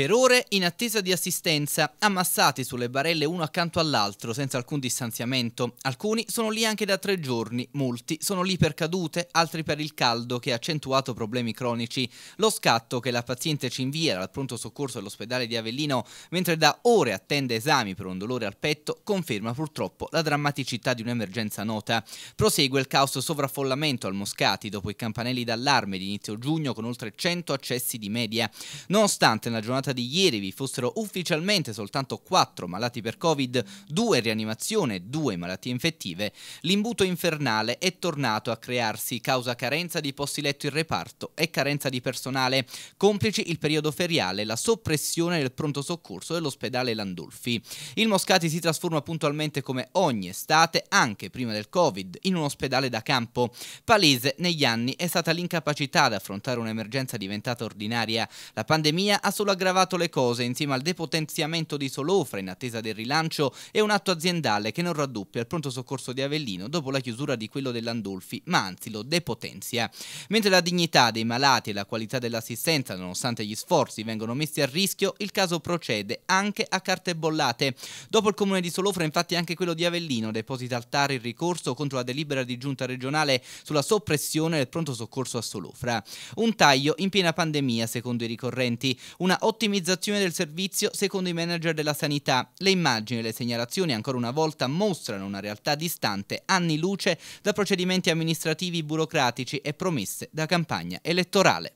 per ore in attesa di assistenza, ammassati sulle barelle uno accanto all'altro senza alcun distanziamento. Alcuni sono lì anche da tre giorni, molti sono lì per cadute, altri per il caldo che ha accentuato problemi cronici. Lo scatto che la paziente ci invia dal pronto soccorso all'ospedale di Avellino mentre da ore attende esami per un dolore al petto conferma purtroppo la drammaticità di un'emergenza nota. Prosegue il caos sovraffollamento al Moscati dopo i campanelli d'allarme di inizio giugno con oltre 100 accessi di media. Nonostante la giornata giornata di ieri vi fossero ufficialmente soltanto 4 malati per Covid, 2 rianimazione, 2 malattie infettive, l'imbuto infernale è tornato a crearsi causa carenza di posti letto in reparto e carenza di personale, complici il periodo feriale, la soppressione del pronto soccorso dell'ospedale Landulfi. Il Moscati si trasforma puntualmente come ogni estate, anche prima del Covid, in un ospedale da campo. Palese negli anni è stata l'incapacità ad affrontare un'emergenza diventata ordinaria. La pandemia ha solo aggravato aggravato le cose insieme al depotenziamento di Solofra in attesa del rilancio e un atto aziendale che non raddoppia il pronto soccorso di Avellino dopo la chiusura di quello dell'Andolfi, ma anzi lo depotenzia. Mentre la dignità dei malati e la qualità dell'assistenza, nonostante gli sforzi, vengono messi a rischio, il caso procede anche a carte bollate. Dopo il comune di Solofra, infatti, anche quello di Avellino deposita al TAR il ricorso contro la delibera di giunta regionale sulla soppressione del pronto soccorso a Solofra. Un taglio in piena pandemia, secondo i ricorrenti, una 8 ottimizzazione del servizio secondo i manager della sanità. Le immagini e le segnalazioni ancora una volta mostrano una realtà distante, anni luce, da procedimenti amministrativi burocratici e promesse da campagna elettorale.